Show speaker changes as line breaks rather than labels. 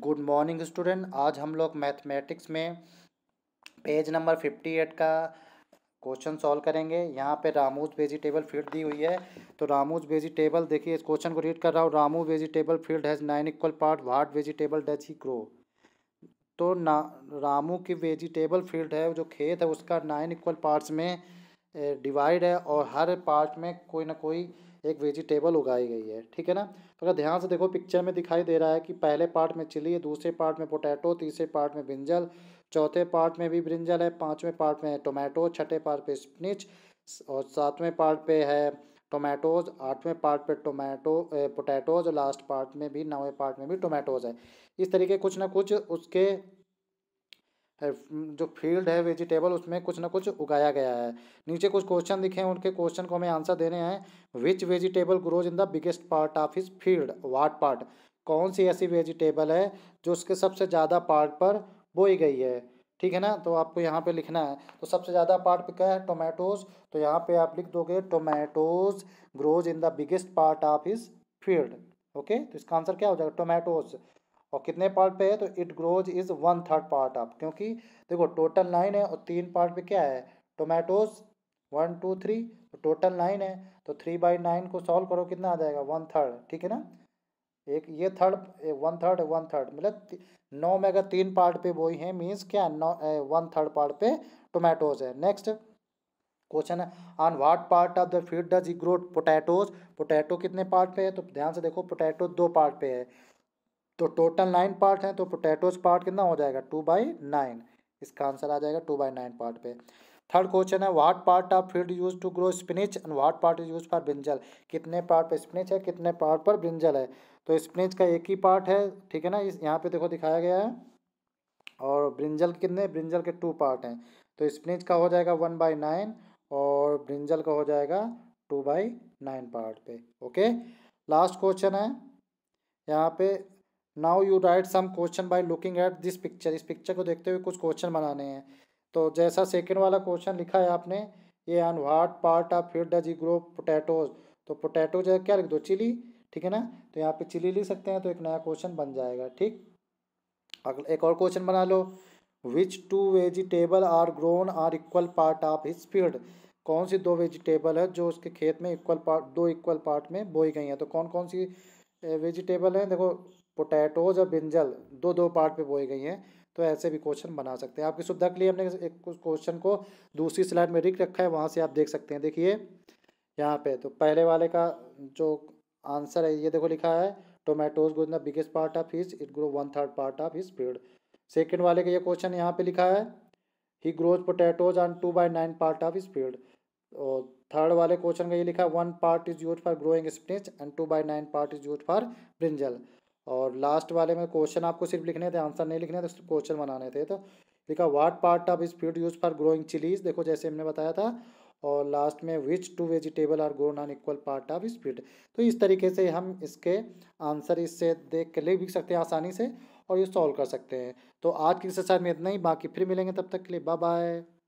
good morning student आज हम लोग मैथमेटिक्स में पेज नंबर फिफ्टी एट का क्वेश्चन सॉल्व करेंगे यहाँ पे रामूज वेजिटेबल फील्ड दी हुई है तो रामूज वेजिटेबल देखिए इस क्वेश्चन को रीड कर रहा हूँ Ramu vegetable field has nine equal part what vegetable does he grow तो ना रामू की वेजिटेबल फील्ड है जो खेत है उसका नाइन इक्वल पार्ट्स में डिवाइड है और हर पार्ट में कोई ना कोई एक वेजिटेबल उगाई गई है ठीक है ना तो अगर ध्यान से देखो पिक्चर में दिखाई दे रहा है कि पहले पार्ट में चिली है दूसरे पार्ट में पोटैटो तीसरे पार्ट में ब्रिंजल चौथे पार्ट में भी ब्रिंजल है पाँचवें पार्ट में टोमेटो छठे पार्ट पे स्पनिच और सातवें पार्ट पे है टोमेटोज आठवें पार्ट पे टोमेटो पोटैटोज लास्ट पार्ट में भी नौवें पार्ट में भी टोमेटोज है इस तरीके कुछ ना कुछ उसके जो फील्ड है वेजिटेबल उसमें कुछ ना कुछ उगाया गया है नीचे कुछ क्वेश्चन दिखे हैं उनके क्वेश्चन को हमें आंसर देने हैं which vegetable grows in the biggest part of his field what part कौन सी ऐसी वेजिटेबल है जो उसके सबसे ज़्यादा पार्ट पर बोई गई है ठीक है ना तो आपको यहाँ पे लिखना है तो सबसे ज़्यादा पार्ट पे क्या है टोमेटोज तो यहाँ पे आप लिख दोगे tomatoes grows in the biggest part of his field okay तो इसका आंसर क्या हो जाएगा टोमेटोज और कितने पार्ट पे है तो it grows is one third part of क्योंकि देखो टोटल नाइन है और तीन पार्ट पे क्या है टोमेटोज वन टू थ्री तो टोटल नाइन है तो थ्री बाई नाइन को सॉल्व करो कितना आ जाएगा वन थर्ड ठीक है ना एक ये third one third one third मतलब नौ में अगर तीन पार्ट पे वही है मीन्स क्या नौ वन थर्ड पार्ट पे टोमेटोज है नेक्स्ट क्वेश्चन है on what part of the field does grow potatoes potato कितने पार्ट पे है तो ध्यान से देखो पोटैटो दो पार्ट पे है तो टोटल नाइन पार्ट हैं तो पोटैटोज पार्ट कितना हो जाएगा टू बाई नाइन इसका आंसर आ जाएगा टू बाई नाइन पार्ट पे थर्ड क्वेश्चन है what part of field use to grow spinach and what part is use for brinjal कितने पार्ट पर स्पिनिच है कितने पार्ट पर ब्रिंजल है तो स्पिनिच का एक ही पार्ट है ठीक है ना इस यहाँ पे देखो दिखाया गया है और ब्रिंजल कितने ब्रिंजल के टू पार्ट हैं तो स्पिनिच का हो जाएगा वन बाई नाइन और ब्रिंजल का हो जाएगा टू बाई नाइन पार्ट पे ओके लास्ट क्वेश्चन है यहाँ पे now you write some question by looking at this picture इस पिक्चर को देखते हुए कुछ क्वेश्चन बनाने हैं तो जैसा सेकेंड वाला क्वेश्चन लिखा है आपने ये on what part of field does you grow potatoes तो पोटैटो जो है क्या लिख दो चिली ठीक है ना तो यहाँ पे चिली लिख सकते हैं तो एक नया क्वेश्चन बन जाएगा ठीक अगला एक और क्वेश्चन बना लो which two vegetable are grown are equal part of his field कौन सी दो वेजिटेबल है जो उसके खेत में इक्वल पार्ट दो इक्वल पार्ट में बोई गई हैं तो कौन कौन सी वेजिटेबल हैं देखो पोटैटोज और बिंजल दो दो पार्ट पे बोई गई हैं तो ऐसे भी क्वेश्चन बना सकते हैं आपकी सुविधा के लिए हमने एक क्वेश्चन को दूसरी स्लाइड में रिक रखा है वहाँ से आप देख सकते हैं देखिए यहाँ पे तो पहले वाले का जो आंसर है ये देखो लिखा है tomatoes goes the biggest part of his it grow one third part of his period second वाले का ये क्वेश्चन यहाँ पे लिखा है he grows potatoes on two by nine part of his period और थर्ड वाले क्वेश्चन का ये लिखा one part is use for growing spinach and two by nine part is use for brinjal और लास्ट वाले में क्वेश्चन आपको सिर्फ लिखने थे आंसर नहीं लिखने थे सिर्फ क्वेश्चन बनाने थे तो लिखा what part of is fruit use for growing chillies देखो जैसे हमने बताया था और लास्ट में which two vegetable are grown on equal part of speed तो इस तरीके से हम इसके आंसर इससे देख के लिख भी सकते हैं आसानी से और ये सॉल्व कर सकते हैं तो आज की एक्सरसाइज में इतना ही बाकी फिर मिलेंगे तब तक के लिए बाय बाय